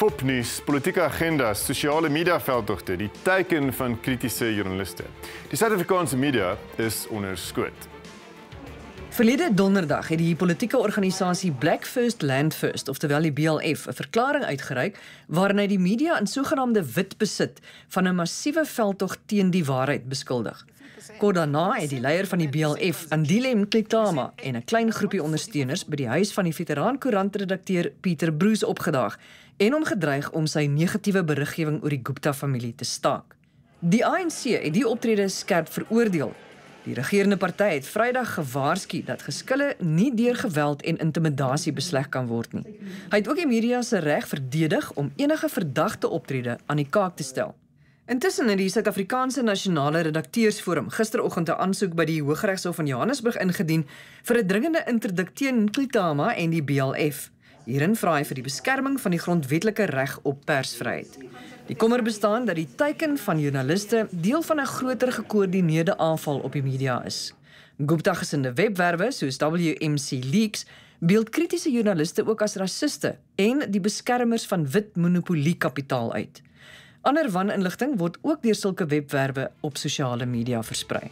fopnuus, politieke agendas, sosiale media veldtogte, die teiken van kritiese joernaliste. Die Suid-Afrikaanse media is onder skoot. Verlede donderdag het die politieke organisasie Black First Land First, oftewel die BLF, 'n verklaring uitgereik waarin hy die media in sogenaamde wit besit van 'n massiewe veldtog teen die waarheid beskuldig. Kodana het die leier van die BLF, Andilem Kletama en 'n klein groepie ondersteuners by die huis van die veteran koerantredakteur Pieter Bruce opgedaag en hom gedreig om sy negatiewe beriggewing oor die Gupta-familie te staak. Die ANC het die optrede skerp veroordeel. Die regerende party het Vrydag gewaarsku dat geskille nie deur geweld en intimidasie besleg kan word nie. Hy het ook die media se reg verdedig om enige verdagte optrede aan die kaak te stel. Intussen het die Suid-Afrikaanse Nasionale Redakteursforum gisteroggend 'n aansoek by die Hooggeregshof van Johannesburg ingedien vir 'n dringende interdikt teen Klitama en die BLF. Hierin vra hy vir die beskerming van die grondwetlike reg op persvryheid. Die kommer bestaan dat die teiken van joernaliste deel van 'n groter gekoördineerde aanval op die media is. Gupta gesinde webwerwe soos WMC Leaks beeld kritiese joernaliste ook as rassiste en die beskermers van wit monopoliekapitaal uit. Ander waninligting word ook deur sulke webwerwe op sosiale media versprei.